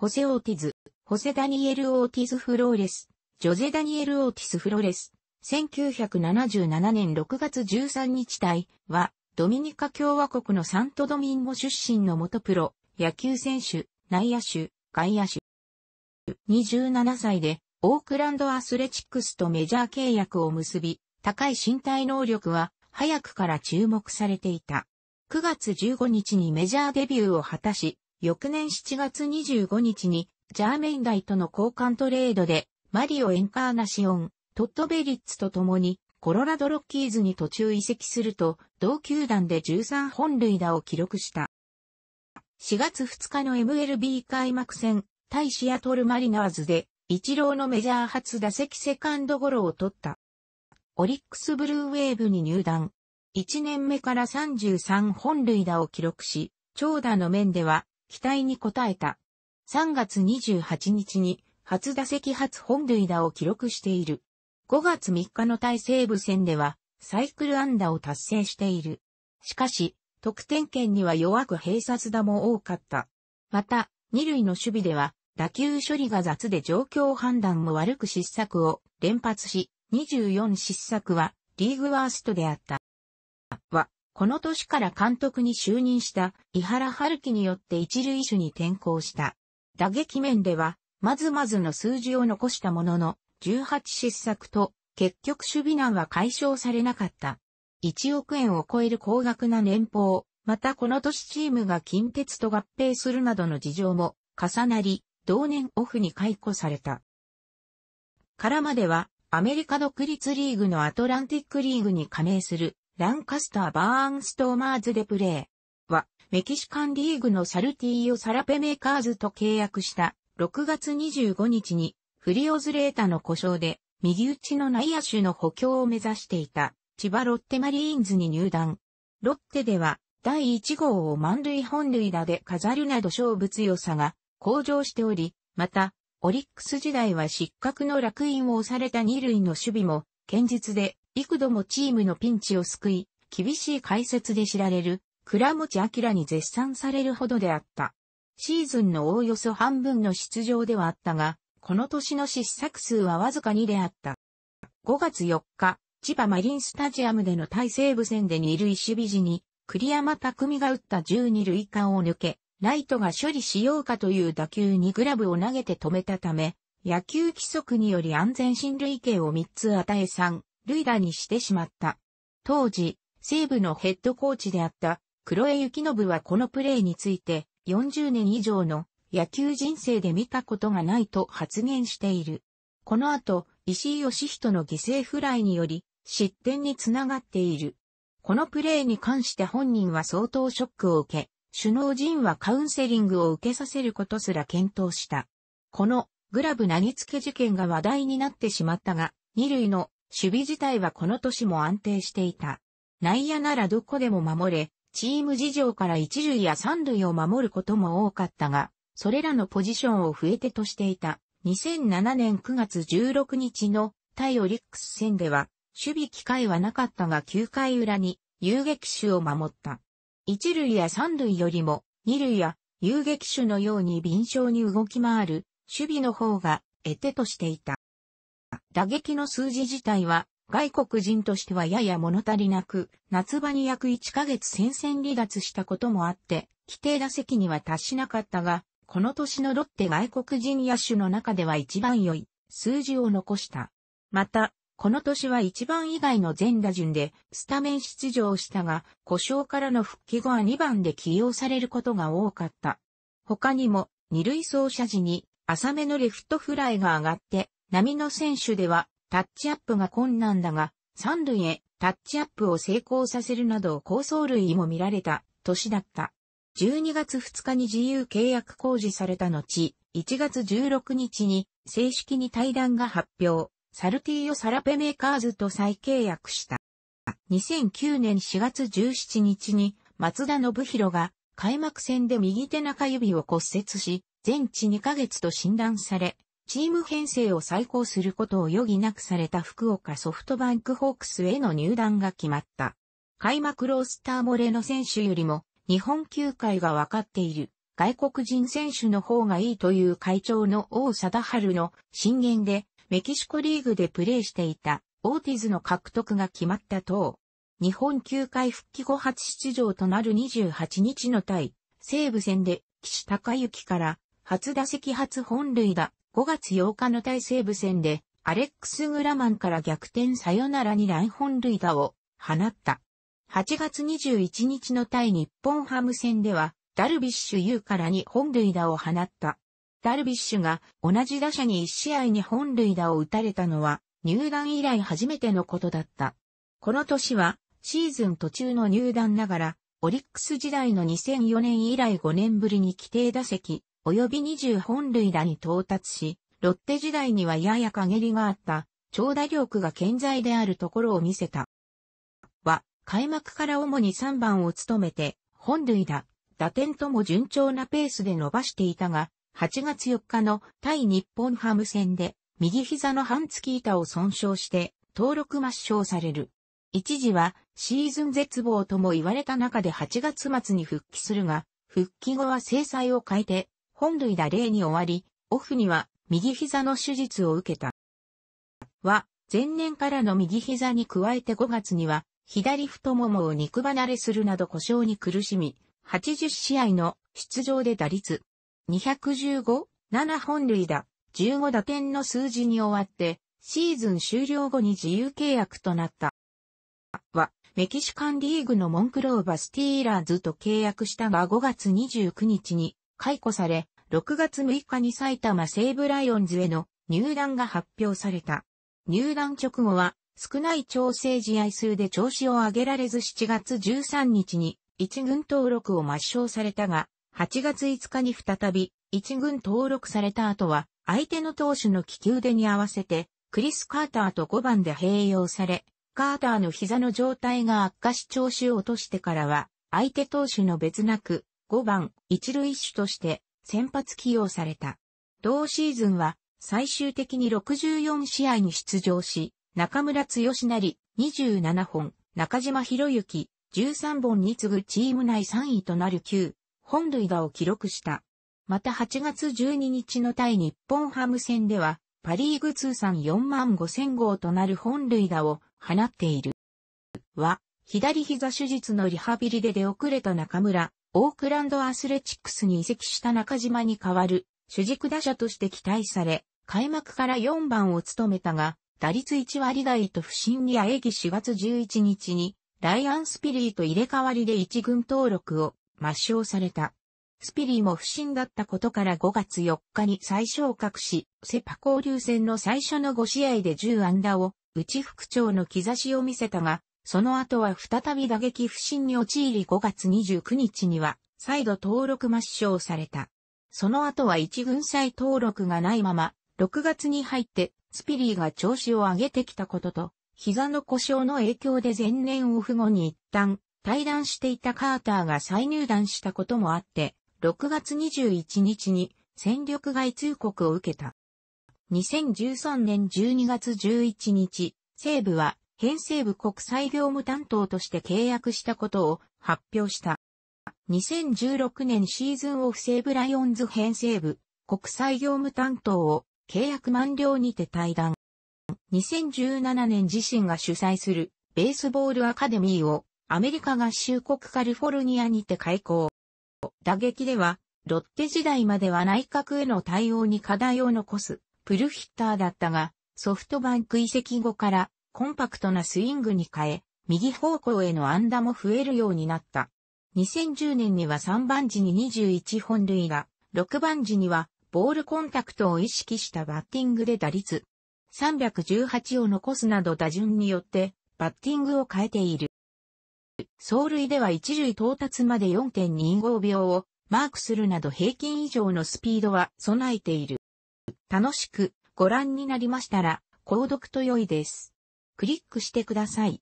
ホセ・オーティズ、ホセ・ダニエル・オーティズ・フローレス、ジョゼ・ダニエル・オーティス・フローレス、1977年6月13日隊は、ドミニカ共和国のサントドミンゴ出身の元プロ、野球選手、内野手、外野手。27歳で、オークランドアスレチックスとメジャー契約を結び、高い身体能力は、早くから注目されていた。9月15日にメジャーデビューを果たし、翌年7月25日に、ジャーメイン大との交換トレードで、マリオ・エンカーナシオン、トット・ベリッツと共に、コロラド・ロッキーズに途中移籍すると、同球団で13本塁打を記録した。4月2日の MLB 開幕戦、対シアトル・マリナーズで、イチローのメジャー初打席セカンドゴロを取った。オリックス・ブルーウェーブに入団。1年目から33本塁打を記録し、長打の面では期待に応えた。3月28日に初打席初本塁打を記録している。5月3日の対西部戦ではサイクル安打を達成している。しかし、得点圏には弱く併殺打も多かった。また、二塁の守備では打球処理が雑で状況判断も悪く失策を連発し、24失策はリーグワーストであった。は、この年から監督に就任した伊原春樹によって一塁手に転向した。打撃面では、まずまずの数字を残したものの、18失策と、結局守備難は解消されなかった。1億円を超える高額な年俸、またこの年チームが近鉄と合併するなどの事情も重なり、同年オフに解雇された。からまでは、アメリカ独立リーグのアトランティックリーグに加盟するランカスター・バーンストーマーズでプレーは、メキシカンリーグのサルティーヨ・サラペメーカーズと契約した6月25日にフリオズレータの故障で右打ちの内野手の補強を目指していた千葉ロッテマリーンズに入団。ロッテでは第1号を満塁本塁打で飾るなど勝負強さが向上しており、また、オリックス時代は失格の落印を押された二塁の守備も堅実で幾度もチームのピンチを救い、厳しい解説で知られる、倉持明に絶賛されるほどであった。シーズンのおおよそ半分の出場ではあったが、この年の失策数はわずか2であった。5月4日、千葉マリンスタジアムでの大西部戦で2塁守備時に、栗山匠が打った12塁間を抜け、ライトが処理しようかという打球にグラブを投げて止めたため、野球規則により安全進塁形を3つ与え3、イダにしてしまった。当時、西部のヘッドコーチであった黒江幸信はこのプレーについて40年以上の野球人生で見たことがないと発言している。この後、石井義人の犠牲フライにより失点につながっている。このプレーに関して本人は相当ショックを受け、首脳陣はカウンセリングを受けさせることすら検討した。このグラブ投げ付け事件が話題になってしまったが、二塁の守備自体はこの年も安定していた。内野ならどこでも守れ、チーム事情から一塁や三塁を守ることも多かったが、それらのポジションを増えてとしていた。2007年9月16日の対オリックス戦では、守備機会はなかったが9回裏に遊撃手を守った。一塁や三塁よりも、二塁や遊撃手のように敏捷に動き回る、守備の方が得手としていた。打撃の数字自体は、外国人としてはやや物足りなく、夏場に約1ヶ月戦線離脱したこともあって、規定打席には達しなかったが、この年のロッテ外国人野手の中では一番良い数字を残した。また、この年は1番以外の全打順でスタメン出場したが、故障からの復帰後は2番で起用されることが多かった。他にも、二塁走者時に浅めのレフトフライが上がって、波の選手ではタッチアップが困難だが、三塁へタッチアップを成功させるなど構想類も見られた年だった。12月2日に自由契約公示された後、1月16日に正式に対談が発表、サルティーヨ・サラペメーカーズと再契約した。2009年4月17日に松田信弘が開幕戦で右手中指を骨折し、全治2ヶ月と診断され、チーム編成を再考することを余儀なくされた福岡ソフトバンクホークスへの入団が決まった。開幕ロースター漏れの選手よりも、日本球界が分かっている外国人選手の方がいいという会長の王貞治の進言で、メキシコリーグでプレーしていたオーティズの獲得が決まった等、日本球界復帰後初出場となる28日の対西武戦で岸隆之から初打席初本塁打5月8日の対西部戦で、アレックス・グラマンから逆転サヨナラにン本塁打を放った。8月21日の対日本ハム戦では、ダルビッシュ有から2本塁打を放った。ダルビッシュが同じ打者に1試合に本塁打を打たれたのは、入団以来初めてのことだった。この年は、シーズン途中の入団ながら、オリックス時代の2004年以来5年ぶりに規定打席、及び20本塁打に到達し、ロッテ時代にはやや陰りがあった、長打力が健在であるところを見せた。は、開幕から主に3番を務めて、本塁打、打点とも順調なペースで伸ばしていたが、8月4日の対日本ハム戦で、右膝の半月板を損傷して、登録抹消される。一時は、シーズン絶望とも言われた中で8月末に復帰するが、復帰後は制裁を変えて、本塁打例に終わり、オフには右膝の手術を受けた。は、前年からの右膝に加えて5月には、左太ももを肉離れするなど故障に苦しみ、80試合の出場で打率、215、7本塁打、15打点の数字に終わって、シーズン終了後に自由契約となった。は、メキシカンリーグのモンクローバスティーラーズと契約したが5月29日に解雇され、6月6日に埼玉西武ライオンズへの入団が発表された。入団直後は少ない調整試合数で調子を上げられず7月13日に一軍登録を抹消されたが、8月5日に再び一軍登録された後は相手の投手の利き腕に合わせてクリス・カーターと5番で併用され、カーターの膝の状態が悪化し調子を落としてからは相手投手の別なく5番、一塁手として先発起用された。同シーズンは最終的に64試合に出場し、中村剛成27本、中島博之13本に次ぐチーム内3位となる9本塁打を記録した。また8月12日の対日本ハム戦では、パリーグ通算4万5千号となる本塁打を放っている。は、左膝手術のリハビリで出遅れた中村オークランドアスレチックスに移籍した中島に代わる主軸打者として期待され、開幕から4番を務めたが、打率1割台と不振にあえぎ4月11日に、ライアン・スピリーと入れ替わりで1軍登録を抹消された。スピリーも不振だったことから5月4日に再昇格し、セパ交流戦の最初の5試合で10安打を、内副長の兆しを見せたが、その後は再び打撃不振に陥り5月29日には、再度登録抹消された。その後は一軍再登録がないまま、6月に入ってスピリーが調子を上げてきたことと、膝の故障の影響で前年オフ後に一旦退団していたカーターが再入団したこともあって、6月21日に戦力外通告を受けた。2013年12月11日、西部は編成部国際業務担当として契約したことを発表した。2016年シーズンオフ西部ライオンズ編成部国際業務担当を契約満了にて退団。2017年自身が主催するベースボールアカデミーをアメリカ合衆国カリフォルニアにて開校。打撃ではロッテ時代までは内閣への対応に課題を残すプルヒッターだったがソフトバンク移籍後からコンパクトなスイングに変え、右方向への安打も増えるようになった。2010年には3番時に21本類が、6番時にはボールコンタクトを意識したバッティングで打率318を残すなど打順によってバッティングを変えている。走塁では一塁到達まで4.25秒をマークするなど平均以上のスピードは備えている。楽しくご覧になりましたら、購読と良いです。クリックしてください。